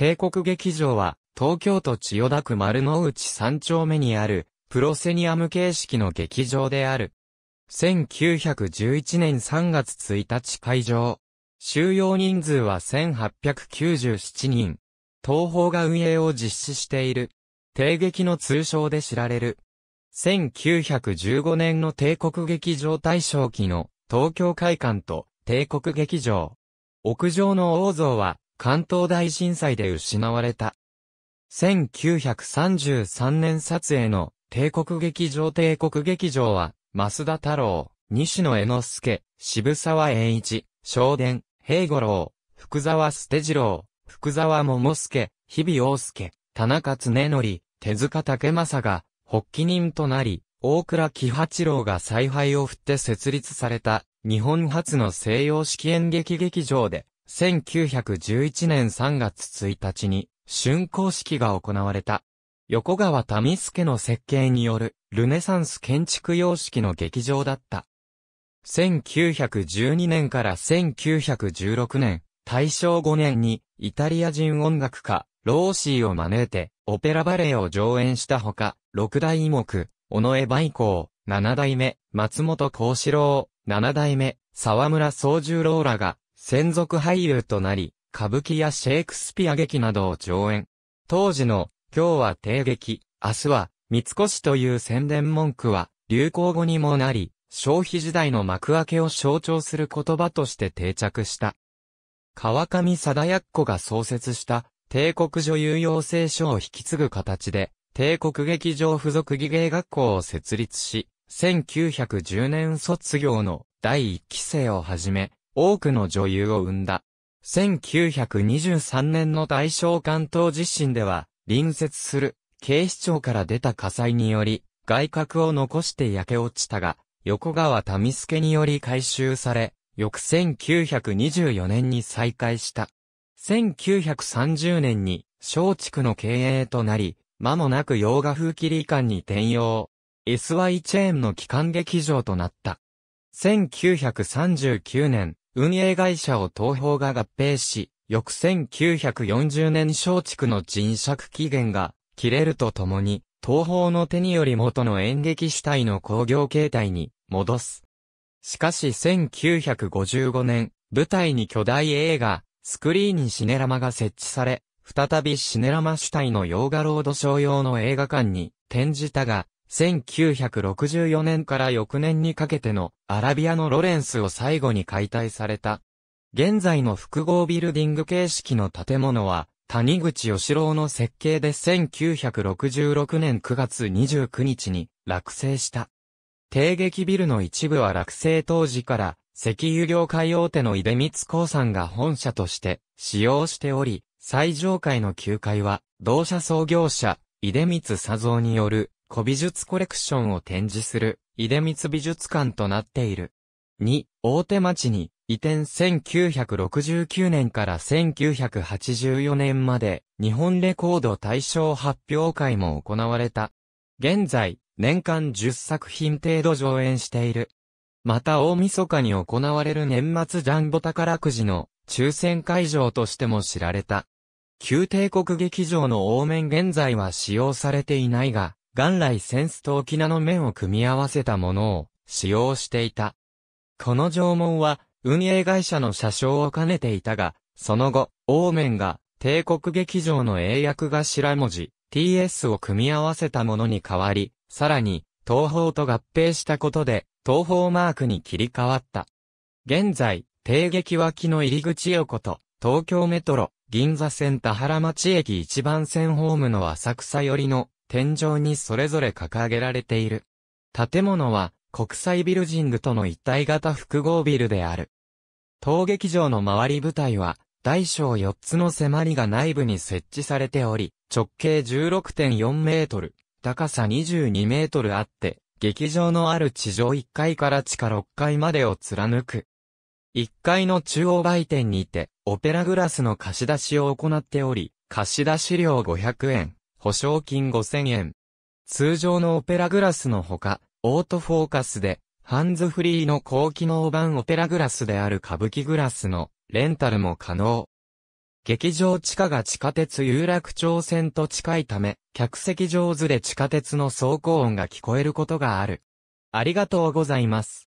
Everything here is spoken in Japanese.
帝国劇場は、東京都千代田区丸の内3丁目にある、プロセニアム形式の劇場である。1911年3月1日会場。収容人数は1897人。東宝が運営を実施している。帝劇の通称で知られる。1915年の帝国劇場大賞期の東京会館と帝国劇場。屋上の王像は関東大震災で失われた。1933年撮影の帝国劇場帝国劇場は、増田太郎、西野江之助、渋沢栄一、正殿、平五郎、福沢捨次郎、福沢桃介、日比大介、田中恒則、手塚武正が、発起人となり、大倉喜八郎が采配を振って設立された、日本初の西洋式演劇劇場で、1911年3月1日に、竣工式が行われた。横川民助の設計による、ルネサンス建築様式の劇場だった。1912年から1916年、大正5年に、イタリア人音楽家、ローシーを招いて、オペラバレエを上演したほか、六代目、尾上梅光、七代目、松本幸四郎、七代目、沢村宗十郎らが、専属俳優となり、歌舞伎やシェイクスピア劇などを上演。当時の、今日は帝劇、明日は、三越という宣伝文句は、流行語にもなり、消費時代の幕開けを象徴する言葉として定着した。川上貞奴が創設した帝国女優養成所を引き継ぐ形で、帝国劇場附属技芸学校を設立し、1910年卒業の第1期生をはじめ、多くの女優を生んだ。1923年の大正関東地震では、隣接する警視庁から出た火災により、外角を残して焼け落ちたが、横川民助により回収され、翌1924年に再開した。1930年に、松竹の経営となり、間もなく洋画風切り館に転用。SY チェーンの機関劇場となった。1939年、運営会社を東宝が合併し、翌1940年松竹の人尺期限が切れるとともに、東方の手により元の演劇主体の工業形態に戻す。しかし1955年、舞台に巨大映画、スクリーンにシネラマが設置され、再びシネラマ主体の洋画ロードショー用の映画館に転じたが、1964年から翌年にかけてのアラビアのロレンスを最後に解体された。現在の複合ビルディング形式の建物は、谷口義郎の設計で1966年9月29日に落成した。帝劇ビルの一部は落成当時から石油業界大手の出光興産が本社として使用しており、最上階の9階は同社創業者、出光佐造による古美術コレクションを展示する、井出光美術館となっている。2、大手町に、移転1969年から1984年まで、日本レコード大賞発表会も行われた。現在、年間10作品程度上演している。また大晦日に行われる年末ジャンボ宝くじの抽選会場としても知られた。旧帝国劇場の大面現在は使用されていないが、元来センスと沖縄の面を組み合わせたものを使用していた。この縄文は運営会社の社掌を兼ねていたが、その後、オーメンが帝国劇場の英訳が白文字 TS を組み合わせたものに変わり、さらに東方と合併したことで東方マークに切り替わった。現在、帝劇脇の入り口横と東京メトロ銀座線田原町駅一番線ホームの浅草寄りの天井にそれぞれ掲げられている。建物は国際ビルジングとの一体型複合ビルである。当劇場の周り舞台は大小4つの迫りが内部に設置されており、直径16.4メートル、高さ22メートルあって、劇場のある地上1階から地下6階までを貫く。1階の中央売店にて、オペラグラスの貸し出しを行っており、貸し出し料500円、保証金5000円。通常のオペラグラスのほか、オートフォーカスで、ハンズフリーの高機能版オペラグラスである歌舞伎グラスのレンタルも可能。劇場地下が地下鉄有楽町線と近いため、客席上手で地下鉄の走行音が聞こえることがある。ありがとうございます。